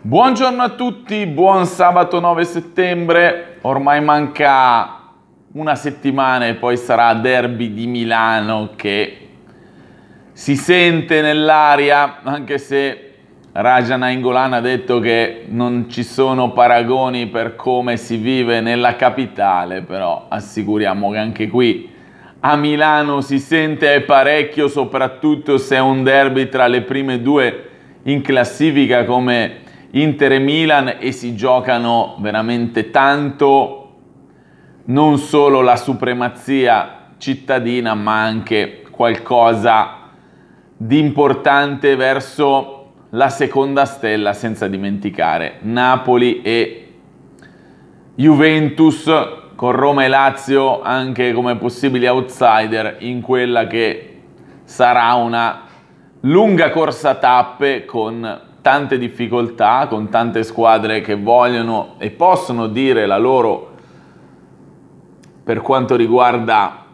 Buongiorno a tutti, buon sabato 9 settembre, ormai manca una settimana e poi sarà derby di Milano che si sente nell'aria, anche se Rajana Ingolan ha detto che non ci sono paragoni per come si vive nella capitale, però assicuriamo che anche qui a Milano si sente parecchio, soprattutto se è un derby tra le prime due in classifica come Inter e Milan e si giocano veramente tanto, non solo la supremazia cittadina, ma anche qualcosa di importante verso la seconda stella, senza dimenticare Napoli e Juventus con Roma e Lazio anche come possibili outsider in quella che sarà una lunga corsa tappe con tante difficoltà, con tante squadre che vogliono e possono dire la loro per quanto riguarda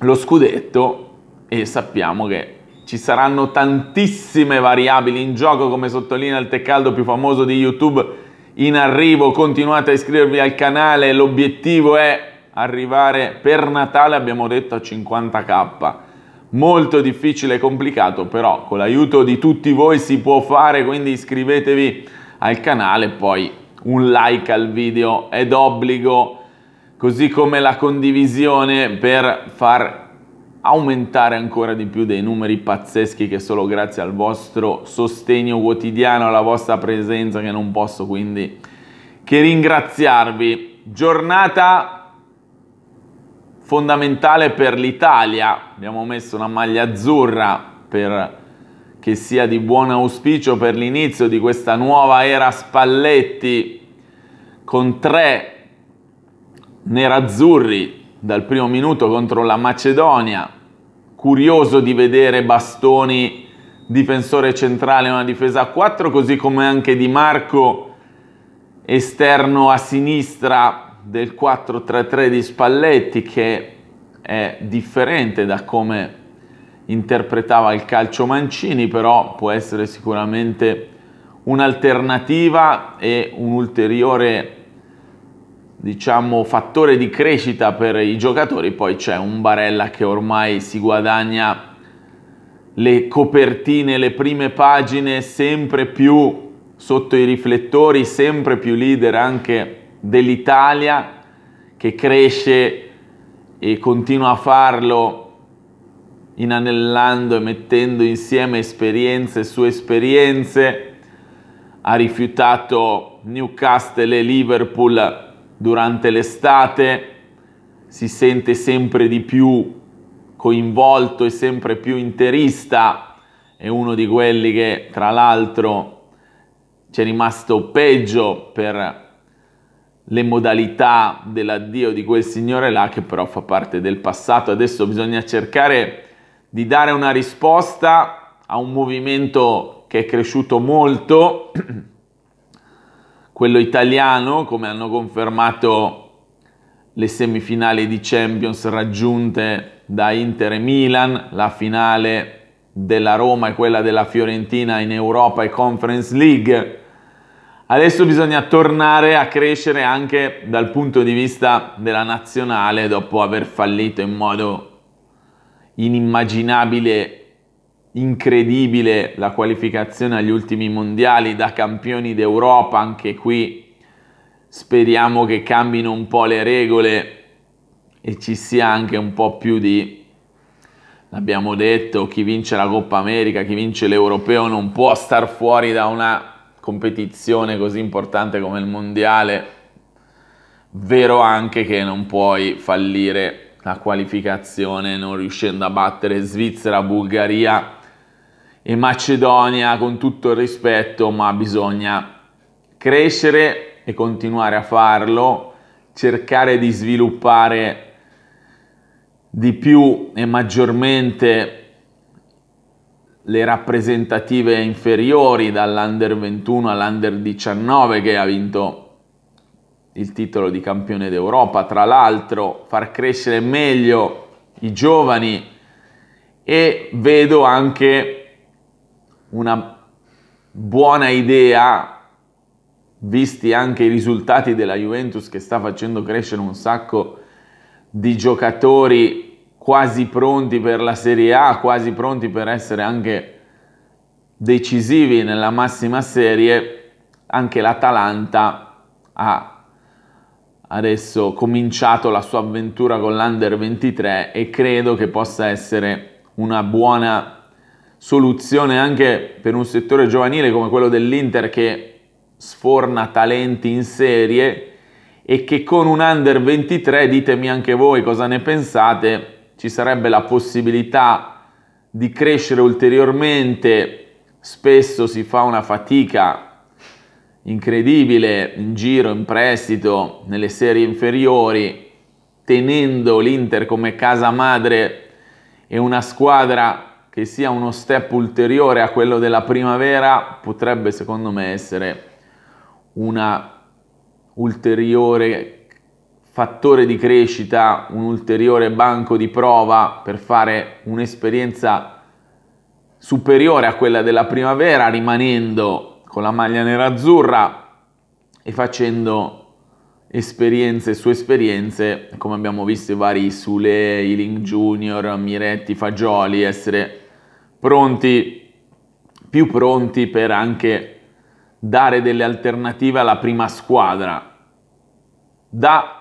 lo scudetto e sappiamo che ci saranno tantissime variabili in gioco come sottolinea il Teccaldo più famoso di YouTube in arrivo, continuate a iscrivervi al canale, l'obiettivo è arrivare per Natale abbiamo detto a 50k molto difficile e complicato, però con l'aiuto di tutti voi si può fare, quindi iscrivetevi al canale, poi un like al video è d'obbligo, così come la condivisione per far aumentare ancora di più dei numeri pazzeschi che solo grazie al vostro sostegno quotidiano, alla vostra presenza che non posso quindi che ringraziarvi. Giornata fondamentale per l'Italia. Abbiamo messo una maglia azzurra per che sia di buon auspicio per l'inizio di questa nuova era Spalletti con tre nerazzurri dal primo minuto contro la Macedonia. Curioso di vedere Bastoni difensore centrale una difesa a 4, così come anche Di Marco esterno a sinistra del 4-3-3 di Spalletti che è differente da come interpretava il calcio Mancini, però può essere sicuramente un'alternativa e un ulteriore diciamo, fattore di crescita per i giocatori. Poi c'è un Barella che ormai si guadagna le copertine, le prime pagine sempre più sotto i riflettori, sempre più leader anche dell'Italia che cresce e continua a farlo inanellando e mettendo insieme esperienze su esperienze, ha rifiutato Newcastle e Liverpool durante l'estate, si sente sempre di più coinvolto e sempre più interista, è uno di quelli che tra l'altro ci è rimasto peggio per le modalità dell'addio di quel signore là che però fa parte del passato. Adesso bisogna cercare di dare una risposta a un movimento che è cresciuto molto, quello italiano, come hanno confermato le semifinali di Champions raggiunte da Inter e Milan, la finale della Roma e quella della Fiorentina in Europa e Conference League Adesso bisogna tornare a crescere anche dal punto di vista della nazionale dopo aver fallito in modo inimmaginabile, incredibile la qualificazione agli ultimi mondiali da campioni d'Europa, anche qui speriamo che cambino un po' le regole e ci sia anche un po' più di l'abbiamo detto, chi vince la Coppa America, chi vince l'Europeo non può star fuori da una competizione così importante come il mondiale, vero anche che non puoi fallire la qualificazione non riuscendo a battere Svizzera, Bulgaria e Macedonia con tutto il rispetto, ma bisogna crescere e continuare a farlo, cercare di sviluppare di più e maggiormente le rappresentative inferiori dall'Under 21 all'Under 19 che ha vinto il titolo di campione d'Europa, tra l'altro far crescere meglio i giovani e vedo anche una buona idea, visti anche i risultati della Juventus che sta facendo crescere un sacco di giocatori quasi pronti per la Serie A, quasi pronti per essere anche decisivi nella massima serie, anche l'Atalanta ha adesso cominciato la sua avventura con l'Under 23 e credo che possa essere una buona soluzione anche per un settore giovanile come quello dell'Inter che sforna talenti in serie e che con un Under 23, ditemi anche voi cosa ne pensate, ci sarebbe la possibilità di crescere ulteriormente, spesso si fa una fatica incredibile in giro, in prestito, nelle serie inferiori, tenendo l'Inter come casa madre e una squadra che sia uno step ulteriore a quello della primavera, potrebbe secondo me essere una ulteriore fattore di crescita, un ulteriore banco di prova per fare un'esperienza superiore a quella della primavera, rimanendo con la maglia nera-azzurra e facendo esperienze su esperienze, come abbiamo visto i vari Sule, Iling Junior, Miretti, Fagioli, essere pronti, più pronti per anche dare delle alternative alla prima squadra. Da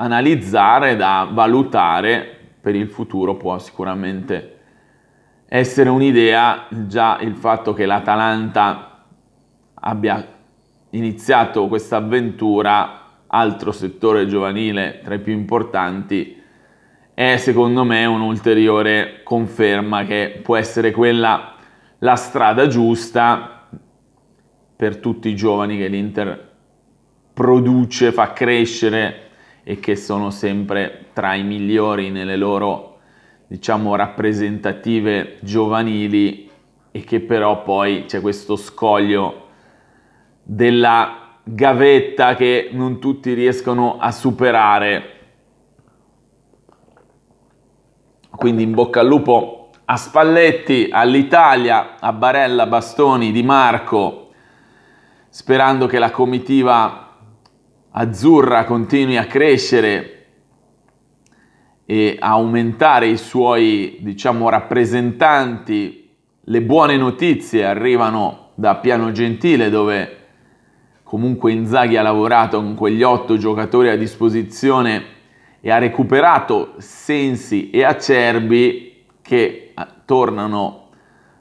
analizzare, da valutare per il futuro può sicuramente essere un'idea già il fatto che l'Atalanta abbia iniziato questa avventura, altro settore giovanile tra i più importanti, è secondo me un'ulteriore conferma che può essere quella la strada giusta per tutti i giovani che l'Inter produce, fa crescere e che sono sempre tra i migliori nelle loro, diciamo, rappresentative giovanili e che però poi c'è questo scoglio della gavetta che non tutti riescono a superare. Quindi in bocca al lupo a Spalletti, all'Italia, a Barella, Bastoni, Di Marco, sperando che la comitiva azzurra continui a crescere e a aumentare i suoi, diciamo, rappresentanti, le buone notizie arrivano da Piano Gentile dove comunque Inzaghi ha lavorato con quegli otto giocatori a disposizione e ha recuperato Sensi e Acerbi che ah, tornano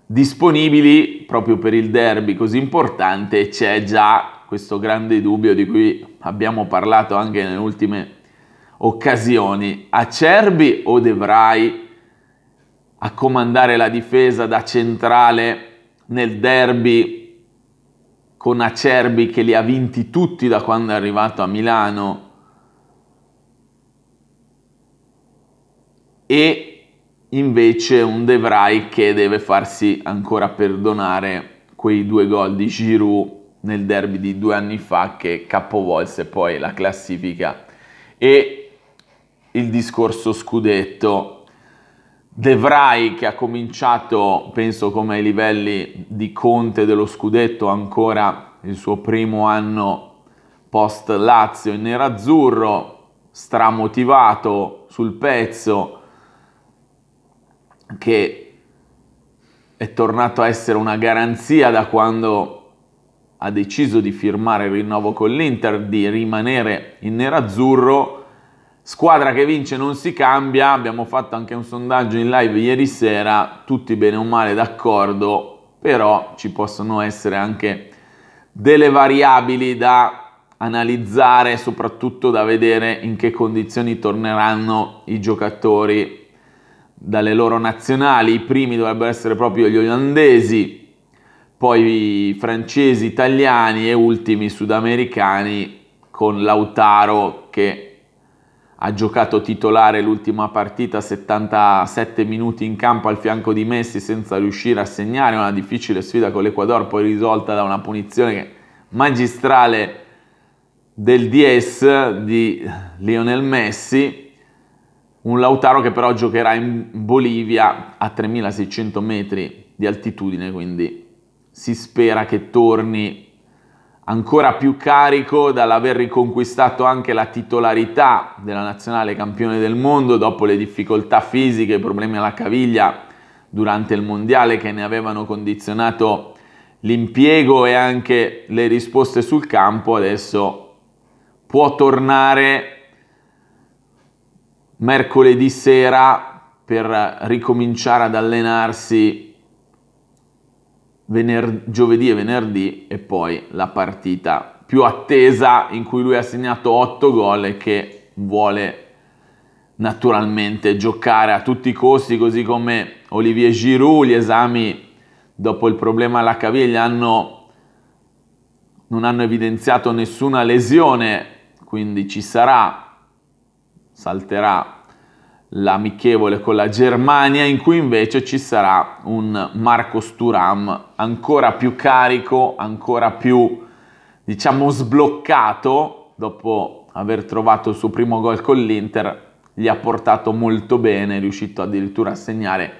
disponibili proprio per il derby così importante c'è già questo grande dubbio di cui abbiamo parlato anche nelle ultime occasioni. Acerbi o Devrai a comandare la difesa da centrale nel derby con Acerbi che li ha vinti tutti da quando è arrivato a Milano e invece un Devrai che deve farsi ancora perdonare quei due gol di Giroud nel derby di due anni fa che capovolse poi la classifica e il discorso scudetto. De Vrij che ha cominciato, penso come ai livelli di Conte dello scudetto, ancora il suo primo anno post Lazio in nerazzurro, stramotivato sul pezzo, che è tornato a essere una garanzia da quando ha deciso di firmare il rinnovo con l'Inter, di rimanere in nerazzurro. Squadra che vince non si cambia, abbiamo fatto anche un sondaggio in live ieri sera, tutti bene o male d'accordo, però ci possono essere anche delle variabili da analizzare, soprattutto da vedere in che condizioni torneranno i giocatori dalle loro nazionali. I primi dovrebbero essere proprio gli olandesi, poi francesi, italiani e ultimi sudamericani con Lautaro che ha giocato titolare l'ultima partita 77 minuti in campo al fianco di Messi senza riuscire a segnare una difficile sfida con l'Equador poi risolta da una punizione magistrale del DS di Lionel Messi un Lautaro che però giocherà in Bolivia a 3600 metri di altitudine quindi si spera che torni ancora più carico dall'aver riconquistato anche la titolarità della nazionale campione del mondo dopo le difficoltà fisiche, i problemi alla caviglia durante il mondiale che ne avevano condizionato l'impiego e anche le risposte sul campo, adesso può tornare mercoledì sera per ricominciare ad allenarsi venerd- giovedì e venerdì e poi la partita più attesa in cui lui ha segnato 8 gol e che vuole naturalmente giocare a tutti i costi così come Olivier Giroud gli esami dopo il problema alla caviglia hanno, non hanno evidenziato nessuna lesione quindi ci sarà salterà l'amichevole con la Germania in cui invece ci sarà un Marco Sturam ancora più carico, ancora più diciamo sbloccato dopo aver trovato il suo primo gol con l'Inter, gli ha portato molto bene, è riuscito addirittura a segnare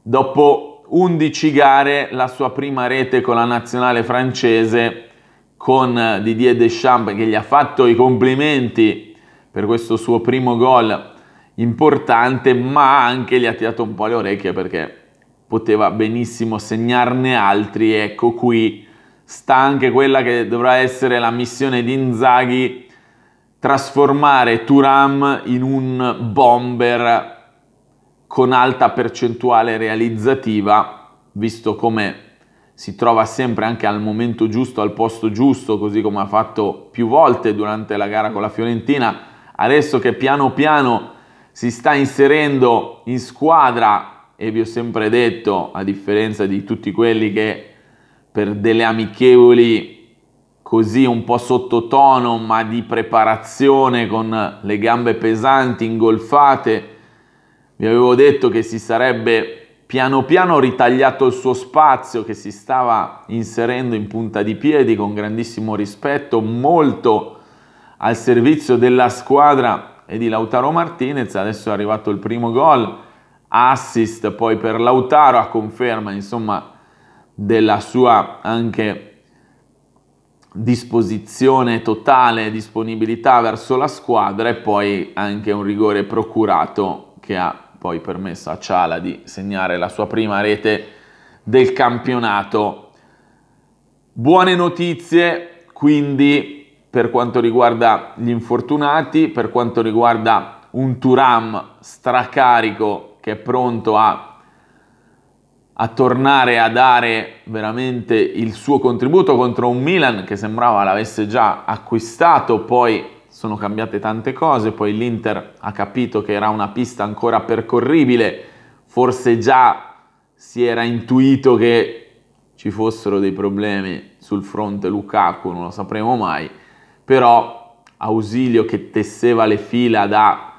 dopo 11 gare la sua prima rete con la nazionale francese con Didier Deschamps che gli ha fatto i complimenti per questo suo primo gol importante, ma anche gli ha tirato un po' le orecchie perché poteva benissimo segnarne altri. Ecco qui sta anche quella che dovrà essere la missione di Inzaghi, trasformare Turam in un bomber con alta percentuale realizzativa, visto come si trova sempre anche al momento giusto, al posto giusto, così come ha fatto più volte durante la gara con la Fiorentina. Adesso che piano piano si sta inserendo in squadra e vi ho sempre detto, a differenza di tutti quelli che per delle amichevoli così un po' sottotono ma di preparazione con le gambe pesanti, ingolfate, vi avevo detto che si sarebbe piano piano ritagliato il suo spazio che si stava inserendo in punta di piedi con grandissimo rispetto, molto al servizio della squadra e di Lautaro Martinez, adesso è arrivato il primo gol, assist poi per Lautaro a conferma insomma della sua anche disposizione totale, disponibilità verso la squadra e poi anche un rigore procurato che ha poi permesso a Ciala di segnare la sua prima rete del campionato. Buone notizie quindi per quanto riguarda gli infortunati, per quanto riguarda un Turam stracarico che è pronto a, a, tornare a dare veramente il suo contributo contro un Milan che sembrava l'avesse già acquistato, poi sono cambiate tante cose, poi l'Inter ha capito che era una pista ancora percorribile, forse già si era intuito che ci fossero dei problemi sul fronte Lukaku, non lo sapremo mai però Ausilio che tesseva le fila da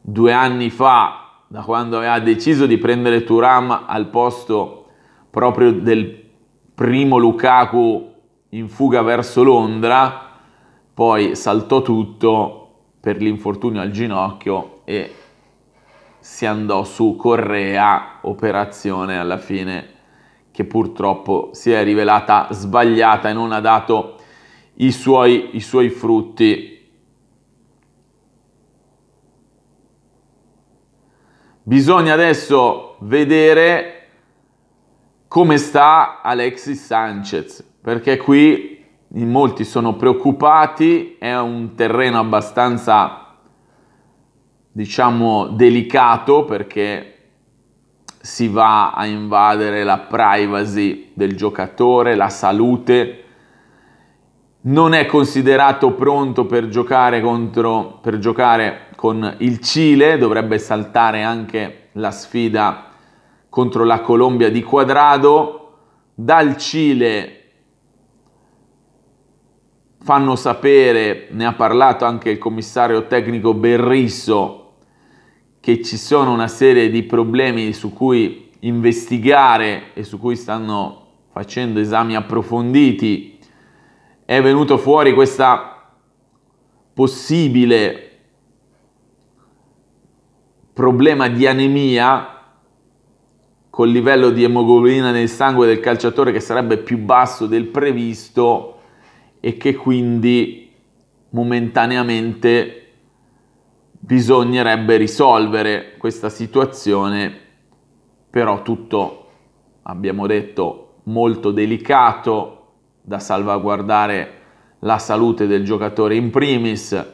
due anni fa, da quando aveva deciso di prendere Turam al posto proprio del primo Lukaku in fuga verso Londra, poi saltò tutto per l'infortunio al ginocchio e si andò su Correa, operazione alla fine che purtroppo si è rivelata sbagliata e non ha dato i suoi, i suoi frutti. Bisogna adesso vedere come sta Alexis Sanchez, perché qui in molti sono preoccupati, è un terreno abbastanza, diciamo, delicato perché si va a invadere la privacy del giocatore, la salute, non è considerato pronto per giocare, contro, per giocare con il Cile, dovrebbe saltare anche la sfida contro la Colombia di Quadrado. Dal Cile fanno sapere, ne ha parlato anche il commissario tecnico Berrisso, che ci sono una serie di problemi su cui investigare e su cui stanno facendo esami approfonditi è venuto fuori questa possibile problema di anemia col livello di emoglobina nel sangue del calciatore che sarebbe più basso del previsto e che quindi momentaneamente bisognerebbe risolvere questa situazione, però tutto abbiamo detto molto delicato da salvaguardare la salute del giocatore in primis,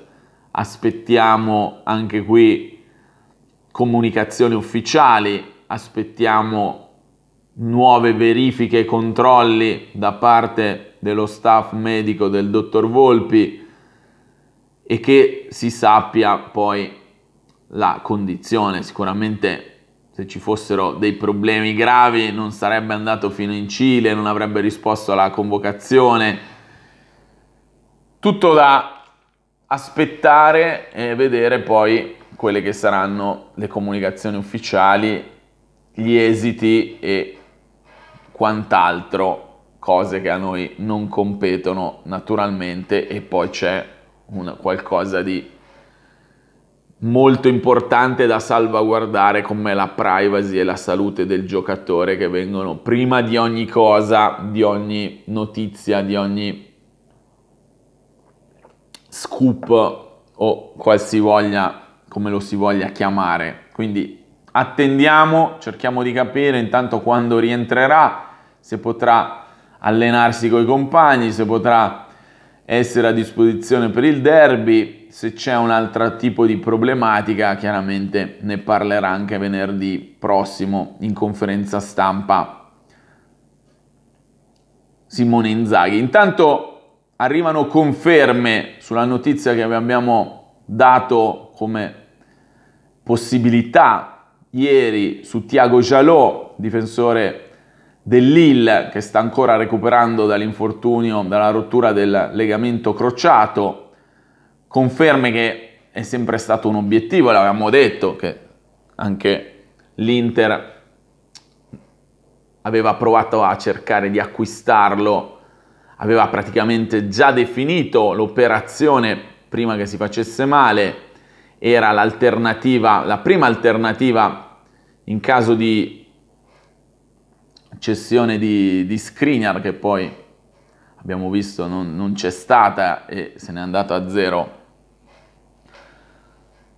aspettiamo anche qui comunicazioni ufficiali, aspettiamo nuove verifiche e controlli da parte dello staff medico del dottor Volpi e che si sappia poi la condizione. Sicuramente se ci fossero dei problemi gravi non sarebbe andato fino in Cile, non avrebbe risposto alla convocazione. Tutto da aspettare e vedere poi quelle che saranno le comunicazioni ufficiali, gli esiti e quant'altro, cose che a noi non competono naturalmente e poi c'è un qualcosa di molto importante da salvaguardare come la privacy e la salute del giocatore che vengono prima di ogni cosa, di ogni notizia, di ogni scoop o qualsivoglia, come lo si voglia chiamare. Quindi attendiamo, cerchiamo di capire intanto quando rientrerà, se potrà allenarsi con i compagni, se potrà essere a disposizione per il derby, se c'è un altro tipo di problematica, chiaramente ne parlerà anche venerdì prossimo in conferenza stampa Simone Inzaghi. Intanto arrivano conferme sulla notizia che abbiamo dato come possibilità ieri su Tiago Jalò, difensore dell'Ill che sta ancora recuperando dall'infortunio, dalla rottura del legamento crociato Conferme che è sempre stato un obiettivo, l'avevamo detto che anche l'Inter aveva provato a cercare di acquistarlo, aveva praticamente già definito l'operazione prima che si facesse male, era l'alternativa, la prima alternativa in caso di cessione di, di Skriniar che poi abbiamo visto non, non c'è stata e se n'è andato a zero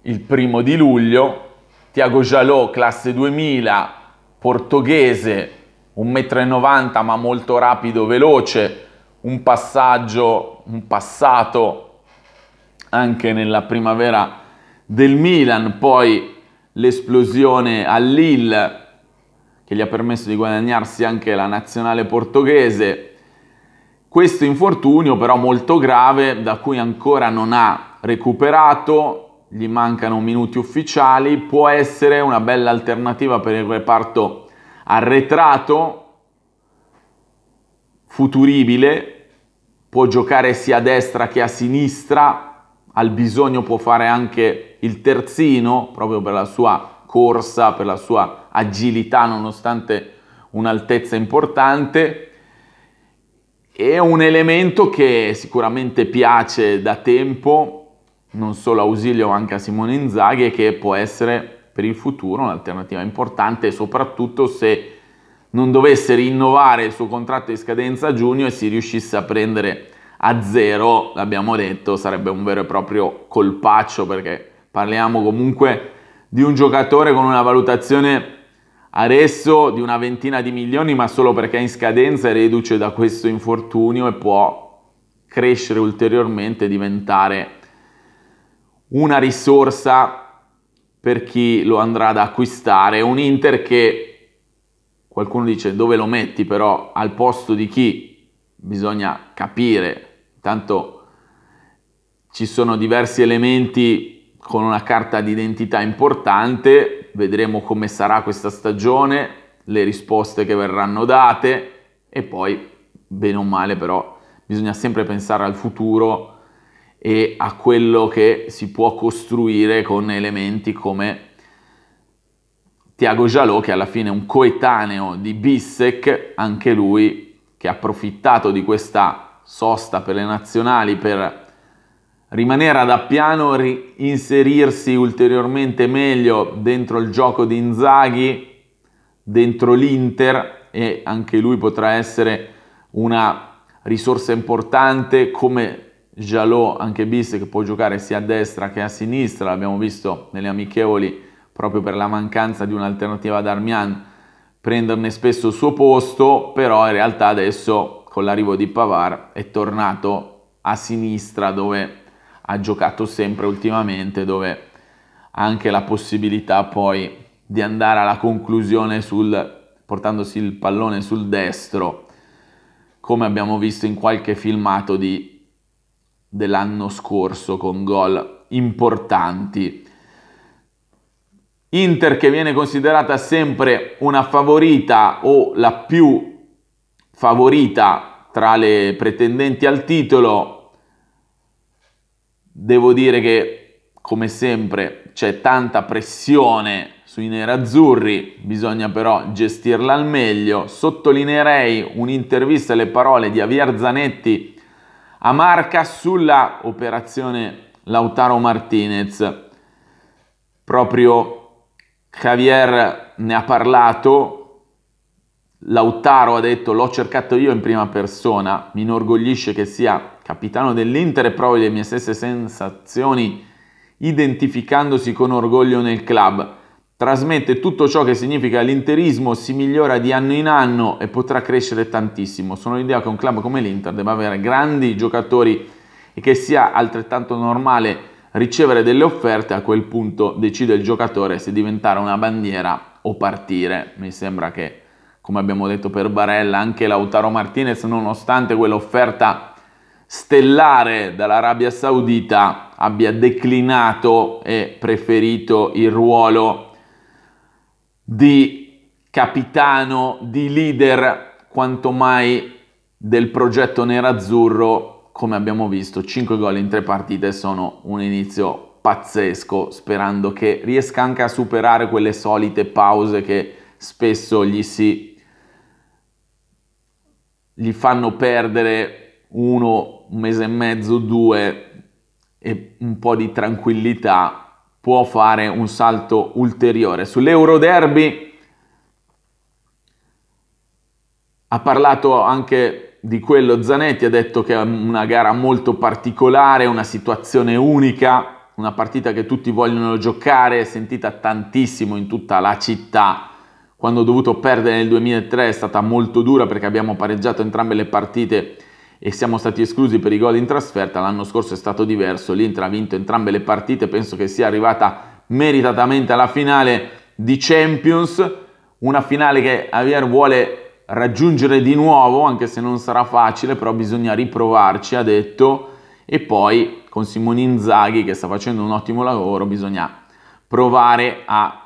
il primo di luglio. Tiago Jalò, classe 2000, portoghese, 1,90 m ma molto rapido, veloce, un passaggio, un passato anche nella primavera del Milan, poi l'esplosione all'Ill che gli ha permesso di guadagnarsi anche la nazionale portoghese, questo infortunio però molto grave da cui ancora non ha recuperato, gli mancano minuti ufficiali, può essere una bella alternativa per il reparto arretrato, futuribile, può giocare sia a destra che a sinistra, al bisogno può fare anche il terzino proprio per la sua corsa, per la sua agilità nonostante un'altezza importante è un elemento che sicuramente piace da tempo, non solo a Ausilio ma anche a Simone Inzaghi, che può essere per il futuro un'alternativa importante, soprattutto se non dovesse rinnovare il suo contratto di scadenza a giugno e si riuscisse a prendere a zero, l'abbiamo detto, sarebbe un vero e proprio colpaccio perché parliamo comunque di un giocatore con una valutazione adesso di una ventina di milioni, ma solo perché è in scadenza e reduce da questo infortunio e può crescere ulteriormente e diventare una risorsa per chi lo andrà ad acquistare. Un Inter che qualcuno dice dove lo metti, però al posto di chi bisogna capire. Tanto ci sono diversi elementi con una carta d'identità importante, vedremo come sarà questa stagione, le risposte che verranno date e poi, bene o male però, bisogna sempre pensare al futuro e a quello che si può costruire con elementi come Tiago Jalò, che alla fine è un coetaneo di Bissek, anche lui che ha approfittato di questa sosta per le nazionali per rimanere ad Appiano, inserirsi ulteriormente meglio dentro il gioco di Inzaghi, dentro l'Inter e anche lui potrà essere una risorsa importante come Jalot, anche Bisse che può giocare sia a destra che a sinistra, l'abbiamo visto nelle amichevoli proprio per la mancanza di un'alternativa ad Armian prenderne spesso il suo posto, però in realtà adesso con l'arrivo di Pavar è tornato a sinistra dove ha giocato sempre ultimamente, dove anche la possibilità poi di andare alla conclusione sul, portandosi il pallone sul destro, come abbiamo visto in qualche filmato di, dell'anno scorso con gol importanti. Inter che viene considerata sempre una favorita o la più favorita tra le pretendenti al titolo, Devo dire che, come sempre, c'è tanta pressione sui nerazzurri, bisogna però gestirla al meglio. Sottolineerei un'intervista e le parole di Javier Zanetti a Marca sulla operazione Lautaro Martinez. Proprio Javier ne ha parlato, Lautaro ha detto l'ho cercato io in prima persona, mi inorgoglisce che sia capitano dell'Inter e provi le mie stesse sensazioni identificandosi con orgoglio nel club. Trasmette tutto ciò che significa l'interismo, si migliora di anno in anno e potrà crescere tantissimo. Sono l'idea che un club come l'Inter debba avere grandi giocatori e che sia altrettanto normale ricevere delle offerte, a quel punto decide il giocatore se diventare una bandiera o partire. Mi sembra che, come abbiamo detto per Barella, anche Lautaro Martinez, nonostante quell'offerta stellare dall'Arabia Saudita abbia declinato e preferito il ruolo di capitano, di leader quanto mai del progetto nerazzurro, come abbiamo visto, 5 gol in 3 partite sono un inizio pazzesco, sperando che riesca anche a superare quelle solite pause che spesso gli si gli fanno perdere uno un mese e mezzo, due e un po' di tranquillità può fare un salto ulteriore. Sull'Euroderby ha parlato anche di quello Zanetti, ha detto che è una gara molto particolare, una situazione unica, una partita che tutti vogliono giocare, è sentita tantissimo in tutta la città. Quando ho dovuto perdere nel 2003 è stata molto dura perché abbiamo pareggiato entrambe le partite e siamo stati esclusi per i gol in trasferta, l'anno scorso è stato diverso, l'Inter ha vinto entrambe le partite, penso che sia arrivata meritatamente alla finale di Champions, una finale che Javier vuole raggiungere di nuovo, anche se non sarà facile, però bisogna riprovarci, ha detto, e poi con Simone Inzaghi che sta facendo un ottimo lavoro, bisogna provare a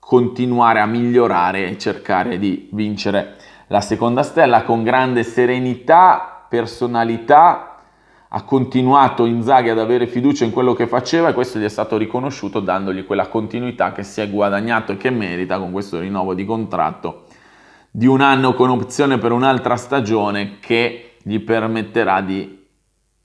continuare a migliorare e cercare di vincere la seconda stella con grande serenità personalità, ha continuato Inzaghi ad avere fiducia in quello che faceva e questo gli è stato riconosciuto dandogli quella continuità che si è guadagnato e che merita con questo rinnovo di contratto di un anno con opzione per un'altra stagione che gli permetterà di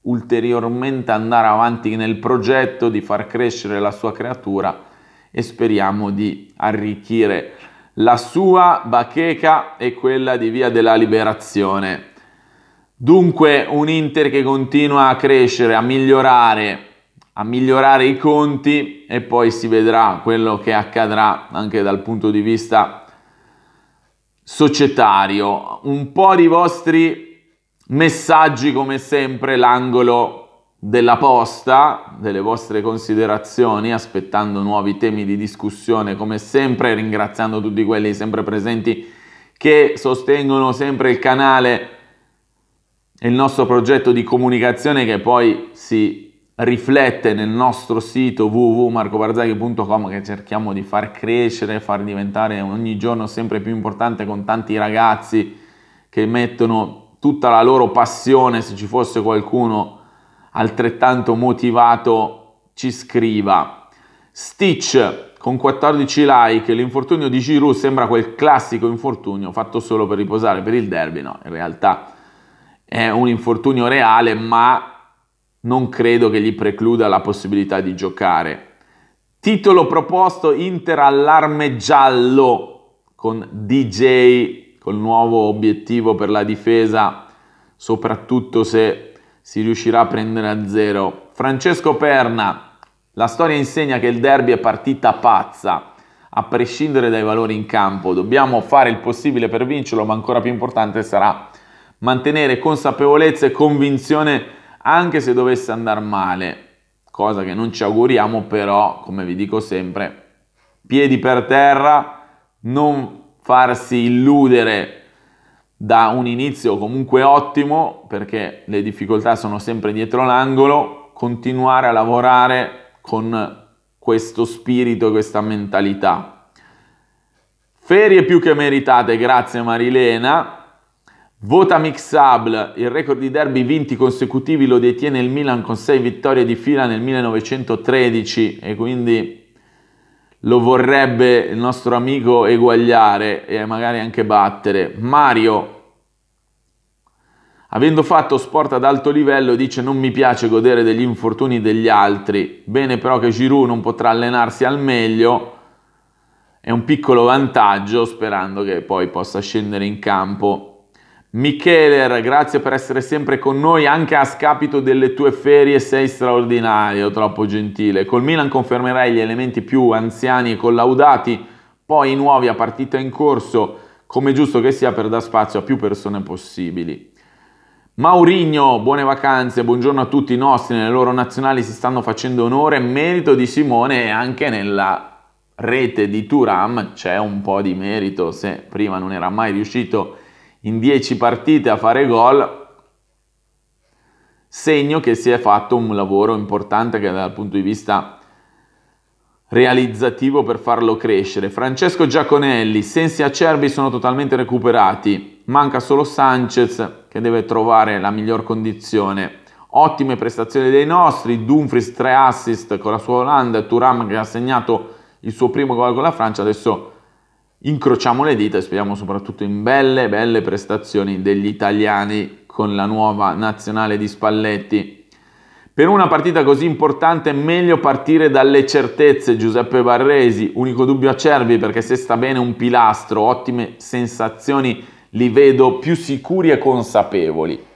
ulteriormente andare avanti nel progetto, di far crescere la sua creatura e speriamo di arricchire la sua bacheca e quella di Via della Liberazione. Dunque un Inter che continua a crescere, a migliorare, a migliorare i conti e poi si vedrà quello che accadrà anche dal punto di vista societario. Un po' di vostri messaggi come sempre, l'angolo della posta, delle vostre considerazioni, aspettando nuovi temi di discussione come sempre, ringraziando tutti quelli sempre presenti che sostengono sempre il canale il nostro progetto di comunicazione che poi si riflette nel nostro sito www.marcobarzaghi.com che cerchiamo di far crescere, far diventare ogni giorno sempre più importante con tanti ragazzi che mettono tutta la loro passione, se ci fosse qualcuno altrettanto motivato ci scriva. Stitch con 14 like, l'infortunio di Giroud sembra quel classico infortunio fatto solo per riposare per il derby, no, in realtà è un infortunio reale, ma non credo che gli precluda la possibilità di giocare. Titolo proposto Inter allarme giallo con DJ col nuovo obiettivo per la difesa, soprattutto se si riuscirà a prendere a zero. Francesco Perna, la storia insegna che il derby è partita pazza, a prescindere dai valori in campo. Dobbiamo fare il possibile per vincerlo, ma ancora più importante sarà mantenere consapevolezza e convinzione anche se dovesse andare male, cosa che non ci auguriamo, però, come vi dico sempre, piedi per terra, non farsi illudere da un inizio comunque ottimo, perché le difficoltà sono sempre dietro l'angolo, continuare a lavorare con questo spirito e questa mentalità. Ferie più che meritate, grazie Marilena. Vota Mixable, il record di derby vinti consecutivi lo detiene il Milan con 6 vittorie di fila nel 1913 e quindi lo vorrebbe il nostro amico eguagliare e magari anche battere. Mario, avendo fatto sport ad alto livello, dice non mi piace godere degli infortuni degli altri, bene però che Giroud non potrà allenarsi al meglio, è un piccolo vantaggio sperando che poi possa scendere in campo Micheler, grazie per essere sempre con noi, anche a scapito delle tue ferie sei straordinario, troppo gentile. Col Milan confermerai gli elementi più anziani e collaudati, poi i nuovi a partita in corso, come giusto che sia per dar spazio a più persone possibili. Maurigno, buone vacanze, buongiorno a tutti i nostri, nelle loro nazionali si stanno facendo onore, merito di Simone e anche nella rete di Turam c'è un po' di merito, se prima non era mai riuscito a in 10 partite a fare gol, segno che si è fatto un lavoro importante che dal punto di vista realizzativo per farlo crescere. Francesco Giaconelli, Sensi Acerbi sono totalmente recuperati, manca solo Sanchez che deve trovare la miglior condizione. Ottime prestazioni dei nostri, Dumfries 3 assist con la sua Olanda, Turam che ha segnato il suo primo gol con la Francia, adesso Incrociamo le dita e speriamo soprattutto in belle, belle prestazioni degli italiani con la nuova nazionale di Spalletti. Per una partita così importante è meglio partire dalle certezze, Giuseppe Barresi, unico dubbio a Cervi perché se sta bene un pilastro, ottime sensazioni, li vedo più sicuri e consapevoli.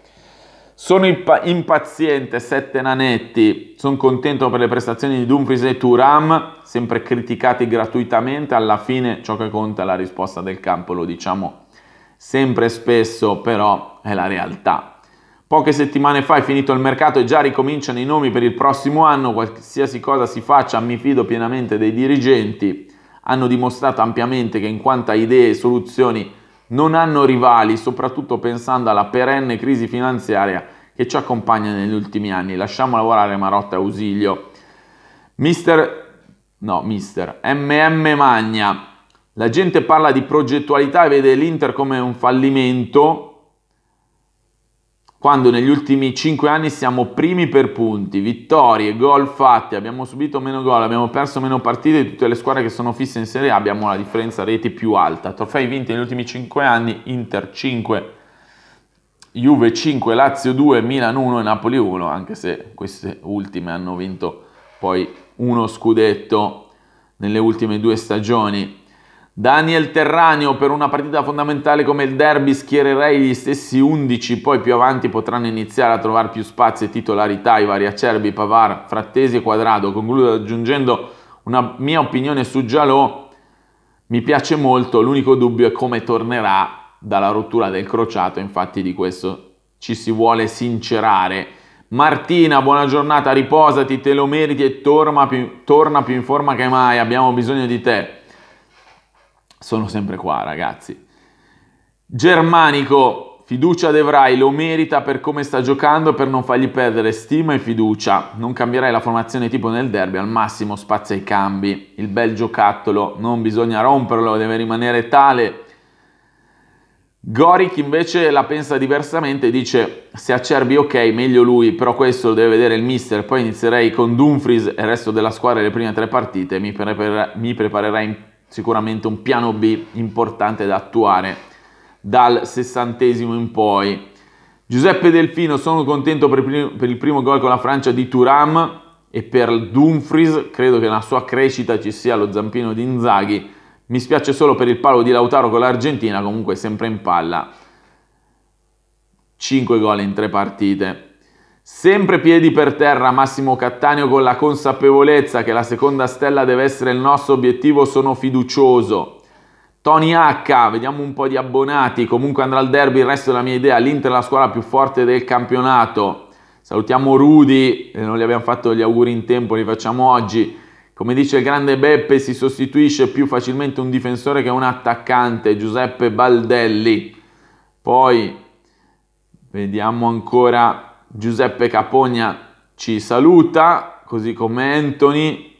Sono impaziente, 7 nanetti, sono contento per le prestazioni di Dumfries e Turam, sempre criticati gratuitamente, alla fine ciò che conta è la risposta del campo, lo diciamo sempre e spesso, però è la realtà. Poche settimane fa è finito il mercato e già ricominciano i nomi per il prossimo anno, qualsiasi cosa si faccia mi fido pienamente dei dirigenti, hanno dimostrato ampiamente che in quanto a idee e soluzioni non hanno rivali, soprattutto pensando alla perenne crisi finanziaria che ci accompagna negli ultimi anni. Lasciamo lavorare Marotta e Ausilio. Mister, no, mister, MM Magna. La gente parla di progettualità e vede l'Inter come un fallimento quando negli ultimi 5 anni siamo primi per punti, vittorie, gol fatti, abbiamo subito meno gol, abbiamo perso meno partite di tutte le squadre che sono fisse in Serie A, abbiamo la differenza reti più alta. Trofei vinti negli ultimi 5 anni, Inter 5, Juve 5, Lazio 2, Milan 1 e Napoli 1, anche se queste ultime hanno vinto poi uno scudetto nelle ultime due stagioni. Daniel Terraneo per una partita fondamentale come il derby schiererei gli stessi 11, poi più avanti potranno iniziare a trovare più spazio e titolarità i vari Acerbi, Pavar, Frattesi e Quadrado. Concludo aggiungendo una mia opinione su Giallo, mi piace molto, l'unico dubbio è come tornerà dalla rottura del crociato, infatti di questo ci si vuole sincerare. Martina, buona giornata, riposati, te lo meriti e torna più, torna più in forma che mai, abbiamo bisogno di te sono sempre qua, ragazzi. Germanico, fiducia devrai, lo merita per come sta giocando per non fargli perdere stima e fiducia. Non cambierai la formazione tipo nel derby, al massimo spazia i cambi. Il bel giocattolo, non bisogna romperlo, deve rimanere tale. Goric invece la pensa diversamente, dice se Acerbi ok, meglio lui, però questo lo deve vedere il mister, poi inizierei con Dumfries e il resto della squadra le prime tre partite, mi, prepar- mi preparerei in sicuramente un piano B importante da attuare dal sessantesimo in poi. Giuseppe Delfino, sono contento per il primo gol con la Francia di Turam e per Dumfries, credo che la sua crescita ci sia lo zampino di Inzaghi. Mi spiace solo per il palo di Lautaro con l'Argentina, comunque sempre in palla. 5 gol in 3 partite. Sempre piedi per terra Massimo Cattaneo con la consapevolezza che la seconda stella deve essere il nostro obiettivo, sono fiducioso. Tony H, vediamo un po' di abbonati, comunque andrà al derby, il resto è la mia idea, l'Inter è la squadra più forte del campionato. Salutiamo Rudy, eh, non gli abbiamo fatto gli auguri in tempo, li facciamo oggi. Come dice il grande Beppe, si sostituisce più facilmente un difensore che un attaccante, Giuseppe Baldelli. Poi vediamo ancora Giuseppe Capogna ci saluta, così come Anthony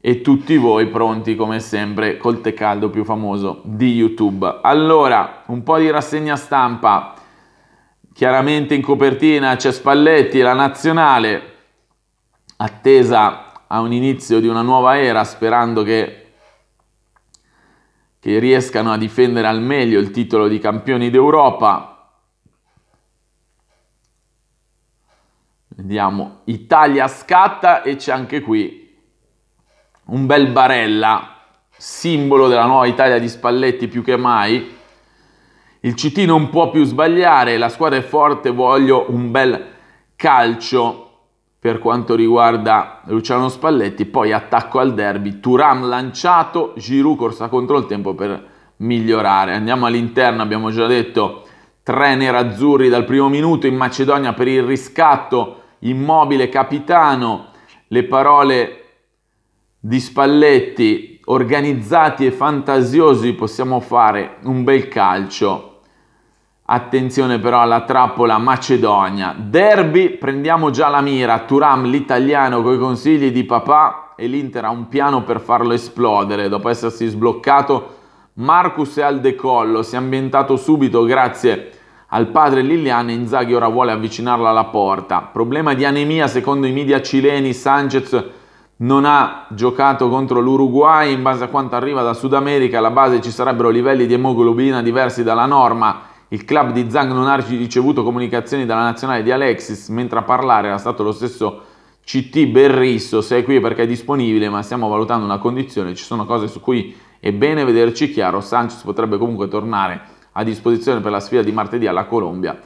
e tutti voi pronti come sempre col tè caldo più famoso di YouTube. Allora, un po' di rassegna stampa. Chiaramente in copertina c'è Spalletti, la nazionale attesa a un inizio di una nuova era, sperando che, che riescano a difendere al meglio il titolo di campioni d'Europa. Vediamo, Italia scatta e c'è anche qui un bel Barella, simbolo della nuova Italia di Spalletti più che mai. Il CT non può più sbagliare, la squadra è forte, voglio un bel calcio per quanto riguarda Luciano Spalletti, poi attacco al derby, Turam lanciato, Giroud corsa contro il tempo per migliorare. Andiamo all'interno, abbiamo già detto, tre nerazzurri dal primo minuto in Macedonia per il riscatto immobile capitano, le parole di Spalletti, organizzati e fantasiosi, possiamo fare un bel calcio. Attenzione però alla trappola Macedonia. Derby, prendiamo già la mira. Turam l'italiano con i consigli di papà e l'Inter ha un piano per farlo esplodere. Dopo essersi sbloccato, Marcus è al decollo, si è ambientato subito grazie a al padre Liliana Inzaghi ora vuole avvicinarla alla porta. Problema di anemia secondo i media cileni, Sanchez non ha giocato contro l'Uruguay, in base a quanto arriva da Sud America alla base ci sarebbero livelli di emoglobina diversi dalla norma. Il club di Zang non ha ricevuto comunicazioni dalla nazionale di Alexis, mentre a parlare era stato lo stesso CT Berrisso, sei qui perché è disponibile, ma stiamo valutando una condizione, ci sono cose su cui è bene vederci chiaro, Sanchez potrebbe comunque tornare a disposizione per la sfida di martedì alla Colombia.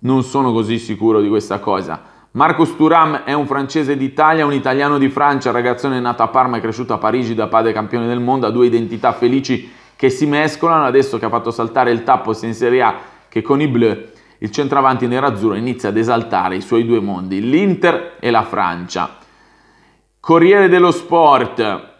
Non sono così sicuro di questa cosa. Marcus Turam è un francese d'Italia, un italiano di Francia, ragazzone nato a Parma e cresciuto a Parigi da padre campione del mondo, ha due identità felici che si mescolano, adesso che ha fatto saltare il tappo sia in Serie A che con i Bleu, il centravanti nerazzurro inizia ad esaltare i suoi due mondi, l'Inter e la Francia. Corriere dello Sport,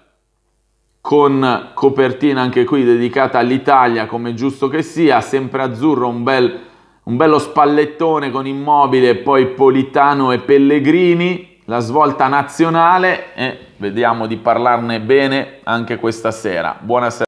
con copertina anche qui dedicata all'Italia come giusto che sia, sempre azzurro, un, bel, un bello spallettone con immobile, poi Politano e Pellegrini, la svolta nazionale e vediamo di parlarne bene anche questa sera. Buonasera.